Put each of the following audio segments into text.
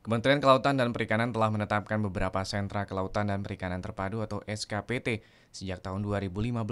Kementerian Kelautan dan Perikanan telah menetapkan beberapa sentra kelautan dan perikanan terpadu atau SKPT sejak tahun 2015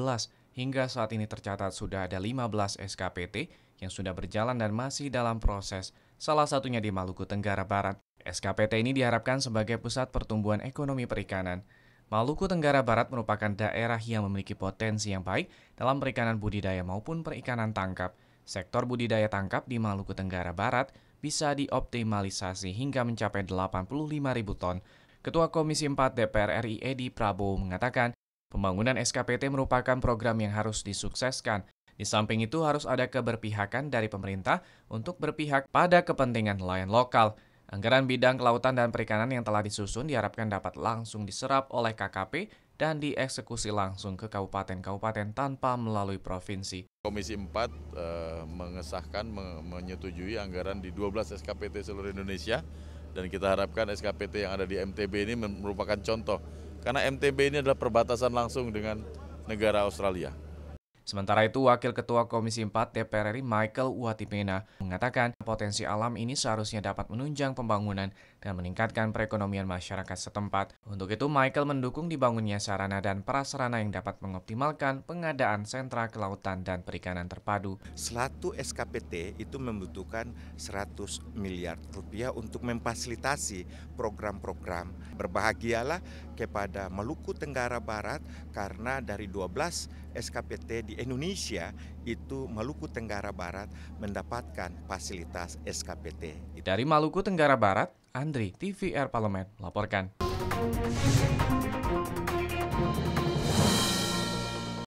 hingga saat ini tercatat sudah ada 15 SKPT yang sudah berjalan dan masih dalam proses, salah satunya di Maluku Tenggara Barat. SKPT ini diharapkan sebagai pusat pertumbuhan ekonomi perikanan Maluku Tenggara Barat merupakan daerah yang memiliki potensi yang baik dalam perikanan budidaya maupun perikanan tangkap. Sektor budidaya tangkap di Maluku Tenggara Barat bisa dioptimalisasi hingga mencapai 85 ribu ton. Ketua Komisi 4 DPR RI Edi Prabowo mengatakan, pembangunan SKPT merupakan program yang harus disukseskan. Di samping itu harus ada keberpihakan dari pemerintah untuk berpihak pada kepentingan nelayan lokal. Anggaran bidang kelautan dan perikanan yang telah disusun diharapkan dapat langsung diserap oleh KKP dan dieksekusi langsung ke kabupaten-kabupaten tanpa melalui provinsi. Komisi 4 e, eh, mengesahkan, me menyetujui anggaran di 12 SKPT seluruh Indonesia dan kita harapkan SKPT yang ada di MTB ini merupakan contoh karena MTB ini adalah perbatasan langsung dengan negara Australia. Sementara itu, Wakil Ketua Komisi 4 DPR RI Michael Watipena mengatakan potensi alam ini seharusnya dapat menunjang pembangunan dan meningkatkan perekonomian masyarakat setempat. Untuk itu, Michael mendukung dibangunnya sarana dan prasarana yang dapat mengoptimalkan pengadaan sentra kelautan dan perikanan terpadu. Selatu SKPT itu membutuhkan 100 miliar rupiah untuk memfasilitasi program-program. Berbahagialah kepada Maluku Tenggara Barat karena dari 12 SKPT di Indonesia itu Maluku Tenggara Barat mendapatkan fasilitas SKPT. Dari Maluku Tenggara Barat, Andri TVR Parlemen melaporkan.